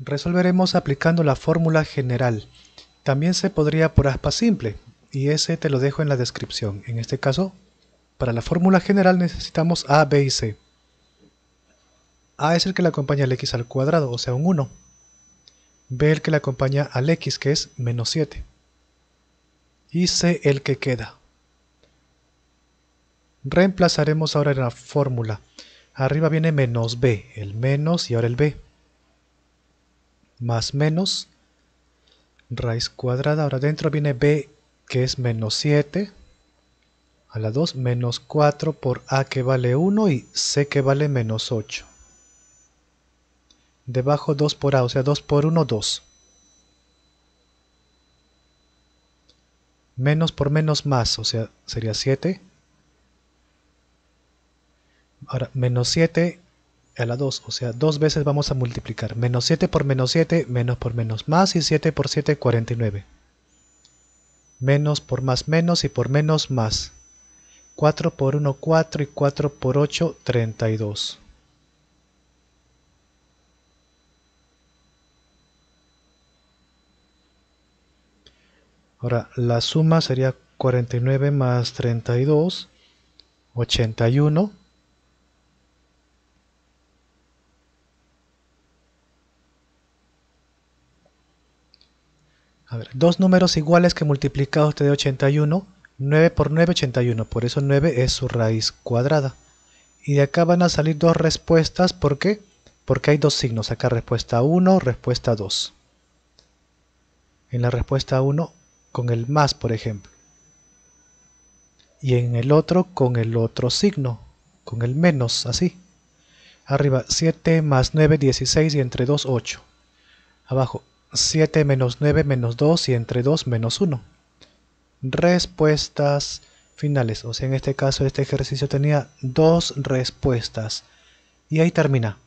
resolveremos aplicando la fórmula general. También se podría por aspa simple, y ese te lo dejo en la descripción. En este caso, para la fórmula general necesitamos A, B y C. A es el que le acompaña al x al cuadrado, o sea un 1. B el que le acompaña al x, que es menos 7. Y C el que queda. Reemplazaremos ahora en la fórmula. Arriba viene menos B, el menos y ahora el B más menos raíz cuadrada. Ahora dentro viene b que es menos 7 a la 2 menos 4 por a que vale 1 y c que vale menos 8. Debajo 2 por a, o sea 2 por 1, 2. Menos por menos más, o sea sería 7. Ahora menos 7 a la 2, o sea, dos veces vamos a multiplicar. Menos 7 por menos 7, menos por menos más, y 7 por 7, 49. Menos por más menos y por menos más. 4 por 1, 4 y 4 por 8, 32. Ahora, la suma sería 49 más 32, 81 A ver, dos números iguales que multiplicados te dé 81. 9 por 9, 81. Por eso 9 es su raíz cuadrada. Y de acá van a salir dos respuestas. ¿Por qué? Porque hay dos signos. Acá respuesta 1, respuesta 2. En la respuesta 1 con el más, por ejemplo. Y en el otro con el otro signo. Con el menos, así. Arriba 7 más 9, 16 y entre 2, 8. Abajo 7 menos 9 menos 2 y entre 2 menos 1. Respuestas finales. O sea, en este caso este ejercicio tenía dos respuestas. Y ahí termina.